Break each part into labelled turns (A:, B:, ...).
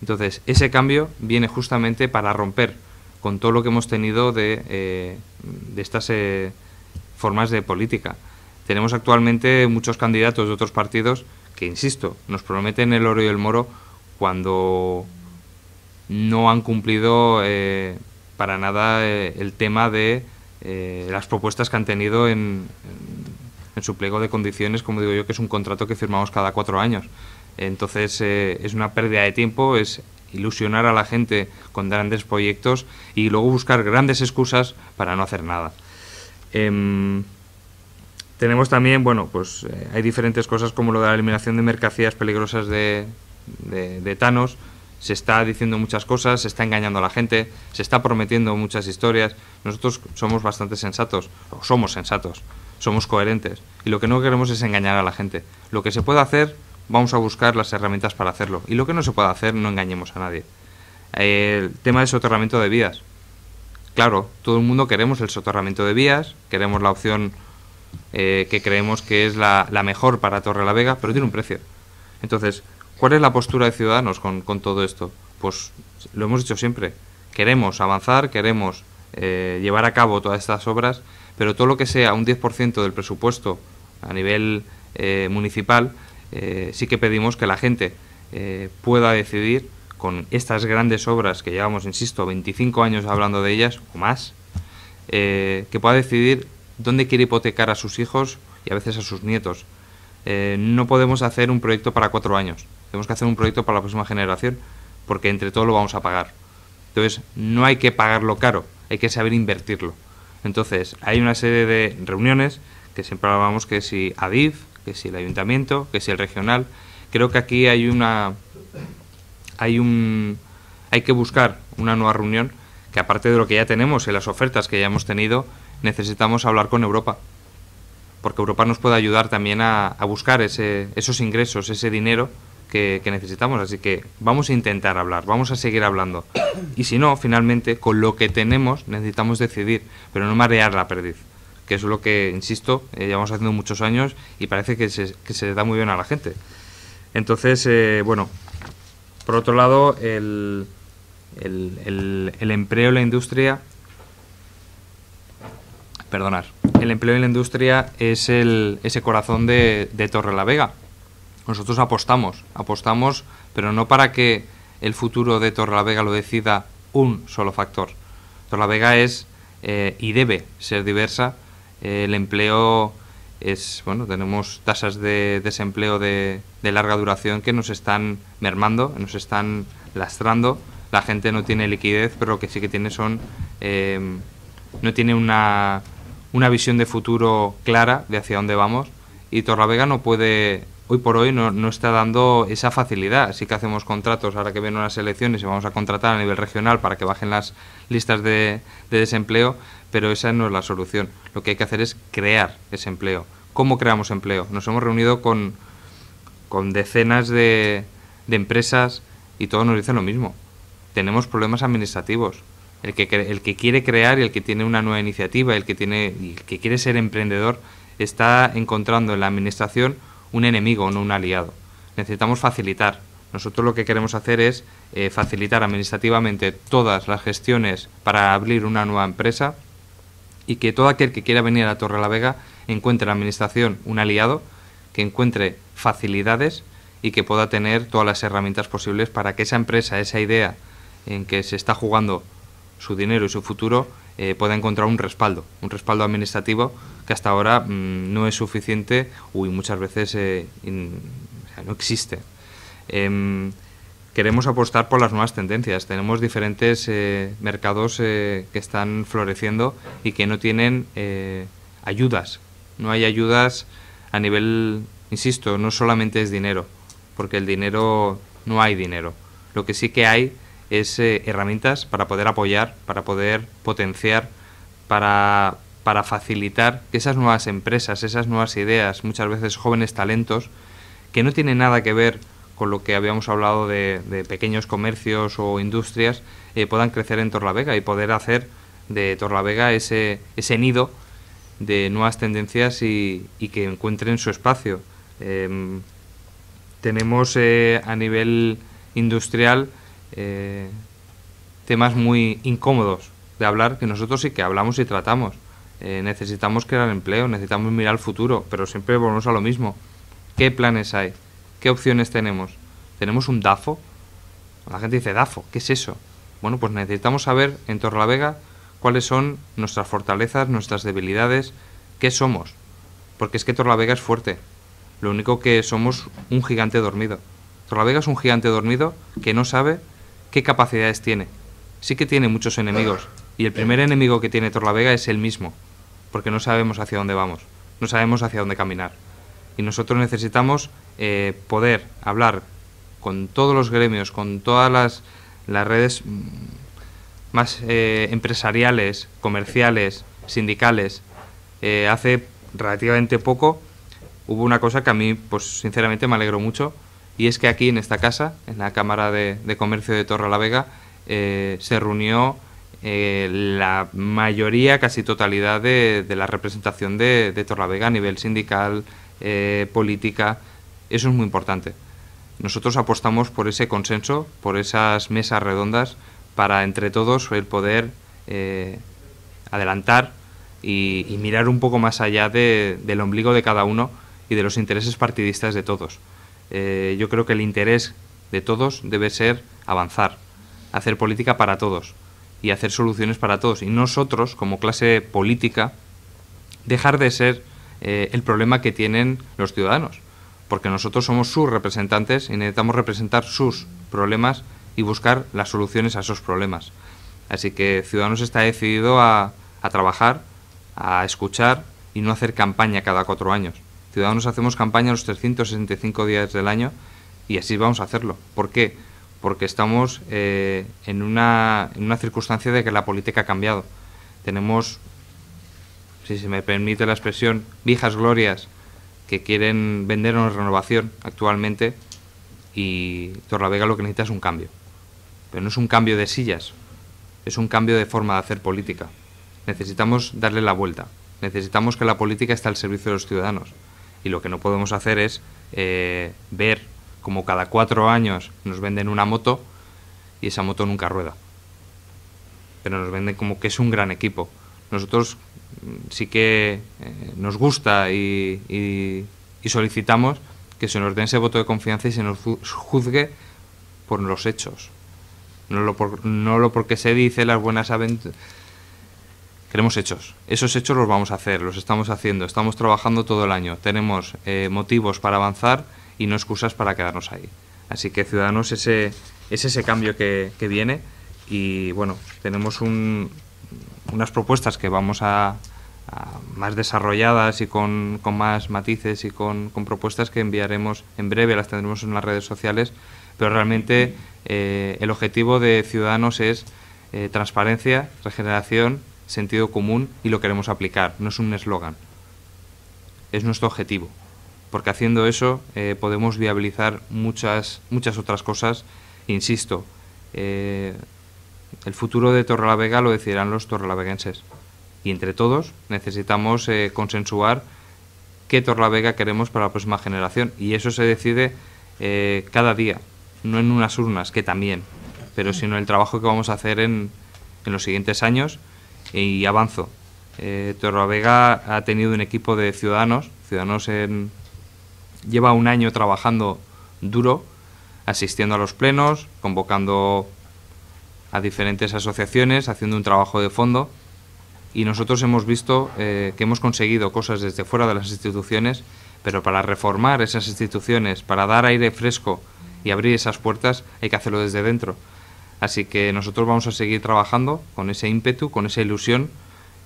A: Entonces, ese cambio viene justamente para romper con todo lo que hemos tenido de, eh, estas eh, formas de política. Tenemos actualmente muchos candidatos de otros partidos que, insisto, nos prometen el oro y el moro cuando no han cumplido eh, para nada el tema de las propuestas que han tenido en, en su pliego de condiciones, como digo yo, que es un contrato que firmamos cada cuatro años. Entonces eh, es una pérdida de tiempo, es ilusionar a la gente con grandes proyectos y luego buscar grandes excusas para no hacer nada. Em, tenemos también, bueno, pues eh, hay diferentes cosas como lo de la eliminación de mercancías peligrosas de, de, Thanos. Se está diciendo muchas cosas, se está engañando a la gente, se está prometiendo muchas historias. Nosotros somos bastante sensatos, o somos sensatos, somos coherentes. Y lo que no queremos es engañar a la gente. Lo que se puede hacer vamos a buscar las herramientas para hacerlo. Y lo que no se puede hacer, no engañemos a nadie. El tema del soterramiento de vías. Claro, todo el mundo queremos el soterramiento de vías, queremos la opción eh, que creemos que es la, mejor para Torre la Vega, pero tiene un precio. Entonces, ¿cuál es la postura de Ciudadanos con, todo esto? Pues lo hemos dicho siempre, queremos avanzar, queremos eh, llevar a cabo todas estas obras, pero todo lo que sea un 10% del presupuesto a nivel eh, municipal, eh, sí que pedimos que la gente eh, pueda decidir con estas grandes obras que llevamos, insisto, 25 años hablando de ellas o más, eh, que pueda decidir dónde quiere hipotecar a sus hijos y a veces a sus nietos. no podemos hacer un proyecto para cuatro años, tenemos que hacer un proyecto para la próxima generación, porque entre todo lo vamos a pagar. Entonces, no hay que pagarlo caro, hay que saber invertirlo. Entonces, hay una serie de reuniones que siempre hablábamos que si ADIF, que si el ayuntamiento, que si el regional. Creo que aquí hay una hay un hay que buscar una nueva reunión que aparte de lo que ya tenemos y las ofertas que ya hemos tenido, necesitamos hablar con Europa. Porque Europa nos puede ayudar también a, a buscar ese, esos ingresos, ese dinero que, que, necesitamos. Así que vamos a intentar hablar, vamos a seguir hablando. Y si no, finalmente, con lo que tenemos necesitamos decidir, pero no marear la perdiz que es lo que, insisto, eh, llevamos haciendo muchos años y parece que se, que da muy bien a la gente. Entonces, eh, bueno, por otro lado, el, empleo en la industria, perdonar, el empleo en la industria es el, ese corazón de, Torre la Vega. Nosotros apostamos, apostamos, pero no para que el futuro de Torre la Vega lo decida un solo factor. Torre la Vega es eh, y debe ser diversa el empleo es, bueno, tenemos tasas de desempleo de, larga duración que nos están mermando, nos están lastrando. La gente no tiene liquidez, pero lo que sí que tiene son, em, no tiene una, una visión de futuro clara de hacia dónde vamos y Vega no puede hoy por hoy no, está dando esa facilidad. Sí que hacemos contratos ahora que vienen las elecciones y vamos a contratar a nivel regional para que bajen las listas de, desempleo, pero esa no es la solución. Lo que hay que hacer es crear ese empleo. ¿Cómo creamos empleo? Nos hemos reunido con, decenas de, empresas y todos nos dicen lo mismo. Tenemos problemas administrativos. El que, el que quiere crear y el que tiene una nueva iniciativa, el que, tiene, el que quiere ser emprendedor, está encontrando en la administración un enemigo, no un aliado. Necesitamos facilitar. Nosotros lo que queremos hacer es eh, facilitar administrativamente todas las gestiones para abrir una nueva empresa y que todo aquel que quiera venir a Torre la Vega encuentre en la administración un aliado, que encuentre facilidades y que pueda tener todas las herramientas posibles para que esa empresa, esa idea en que se está jugando su dinero y su futuro, eh, pueda encontrar un respaldo, un respaldo administrativo que hasta ahora mm, no es suficiente y muchas veces eh, no existe. Em, queremos apostar por las nuevas tendencias. Tenemos diferentes eh, mercados que están floreciendo y que no tienen ayudas. No hay ayudas a nivel, insisto, no solamente es dinero, porque el dinero no hay dinero. Lo que sí que hay es eh, herramientas para poder apoyar, para poder potenciar, para, para facilitar que esas nuevas empresas, esas nuevas ideas, muchas veces jóvenes talentos, que no tienen nada que ver con lo que habíamos hablado de, pequeños comercios o industrias, eh, puedan crecer en Torlavega y poder hacer de Torlavega ese, ese nido de nuevas tendencias y, que encuentren su espacio. Em, tenemos eh, a nivel industrial eh, temas muy incómodos de hablar que nosotros sí que hablamos y tratamos. Eh, necesitamos crear empleo, necesitamos mirar al futuro, pero siempre volvemos a lo mismo. ¿Qué planes hay? ¿Qué opciones tenemos? ¿Tenemos un DAFO? La gente dice, DAFO, ¿qué es eso? Bueno, pues necesitamos saber en Torlavega cuáles son nuestras fortalezas, nuestras debilidades, qué somos. Porque es que Torlavega es fuerte. Lo único que somos un gigante dormido. Torlavega es un gigante dormido que no sabe qué capacidades tiene. Sí que tiene muchos enemigos, y el primer enemigo que tiene Torlavega es el mismo, porque no sabemos hacia dónde vamos, no sabemos hacia dónde caminar. Y nosotros necesitamos eh, poder hablar con todos los gremios, con todas las, las redes mm, más eh, empresariales, comerciales, sindicales. Eh, hace relativamente poco hubo una cosa que a mí, pues sinceramente, me alegro mucho, y es que aquí en esta casa, en la Cámara de, Comercio de la Vega, eh, se reunió eh, la mayoría, casi totalidad, de, la representación de, la Vega a nivel sindical, eh, política. Eso es muy importante. Nosotros apostamos por ese consenso, por esas mesas redondas, para entre todos el poder adelantar y, mirar un poco más allá del ombligo de cada uno y de los intereses partidistas de todos. Eh, yo creo que el interés de todos debe ser avanzar, hacer política para todos y hacer soluciones para todos. Y nosotros, como clase política, dejar de ser eh, el problema que tienen los ciudadanos, porque nosotros somos sus representantes y necesitamos representar sus problemas y buscar las soluciones a esos problemas. Así que Ciudadanos está decidido a trabajar, a escuchar y no hacer campaña cada cuatro años. Ciudadanos hacemos campaña los 365 días del año y así vamos a hacerlo. ¿Por qué? Porque estamos eh, en, una, en una circunstancia de que la política ha cambiado. Tenemos, si se me permite la expresión, viejas glorias que quieren vender una renovación actualmente y Torlavega lo que necesita es un cambio. Pero no es un cambio de sillas, es un cambio de forma de hacer política. Necesitamos darle la vuelta. Necesitamos que la política esté al servicio de los ciudadanos y lo que no podemos hacer es eh, ver como cada cuatro años nos venden una moto y esa moto nunca rueda. Pero nos venden como que es un gran equipo. Nosotros mm, sí que eh, nos gusta y, y, solicitamos que se nos den ese voto de confianza y se nos juzgue por los hechos. No lo, por, no lo porque se dice las buenas aventuras Queremos hechos. Esos hechos los vamos a hacer, los estamos haciendo, estamos trabajando todo el año. Tenemos eh, motivos para avanzar y no excusas para quedarnos ahí. Así que Ciudadanos ese, es ese cambio que, viene y bueno, tenemos unas propuestas que vamos a, más desarrolladas y con, más matices y con, propuestas que enviaremos en breve, las tendremos en las redes sociales, pero realmente eh, el objetivo de Ciudadanos es eh, transparencia, regeneración sentido común y lo queremos aplicar, no es un eslogan. Es nuestro objetivo, porque haciendo eso eh, podemos viabilizar muchas, muchas otras cosas. Insisto, eh, el futuro de Torrelavega lo decidirán los torrelaveguenses. Y entre todos necesitamos eh, consensuar qué Torrelavega queremos para la próxima generación. Y eso se decide cada día, no en unas urnas, que también, pero sino en el trabajo que vamos a hacer en, en los siguientes años y avanzo. Eh, ha tenido un equipo de ciudadanos, ciudadanos en, lleva un año trabajando duro, asistiendo a los plenos, convocando a diferentes asociaciones, haciendo un trabajo de fondo y nosotros hemos visto eh, que hemos conseguido cosas desde fuera de las instituciones, pero para reformar esas instituciones, para dar aire fresco y abrir esas puertas, hay que hacerlo desde dentro. Así que nosotros vamos a seguir trabajando con ese ímpetu, con esa ilusión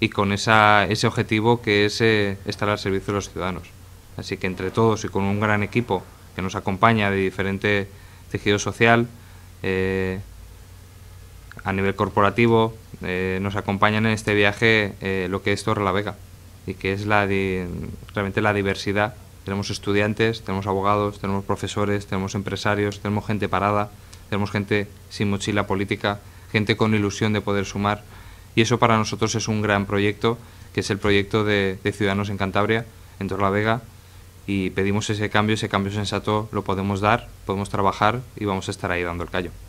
A: y con ese objetivo que es eh, estar al servicio de los ciudadanos. Así que entre todos y con un gran equipo que nos acompaña de diferente tejido social, eh, a nivel corporativo, eh, nos acompañan en este viaje lo que es Torre la Vega y que es realmente la diversidad. Tenemos estudiantes, tenemos abogados, tenemos profesores, tenemos empresarios, tenemos gente parada. Tenemos gente sin mochila política, gente con ilusión de poder sumar. Y eso para nosotros es un gran proyecto, que es el proyecto de, Ciudadanos en Cantabria, en Vega Y pedimos ese cambio, ese cambio sensato lo podemos dar, podemos trabajar y vamos a estar ahí dando el callo.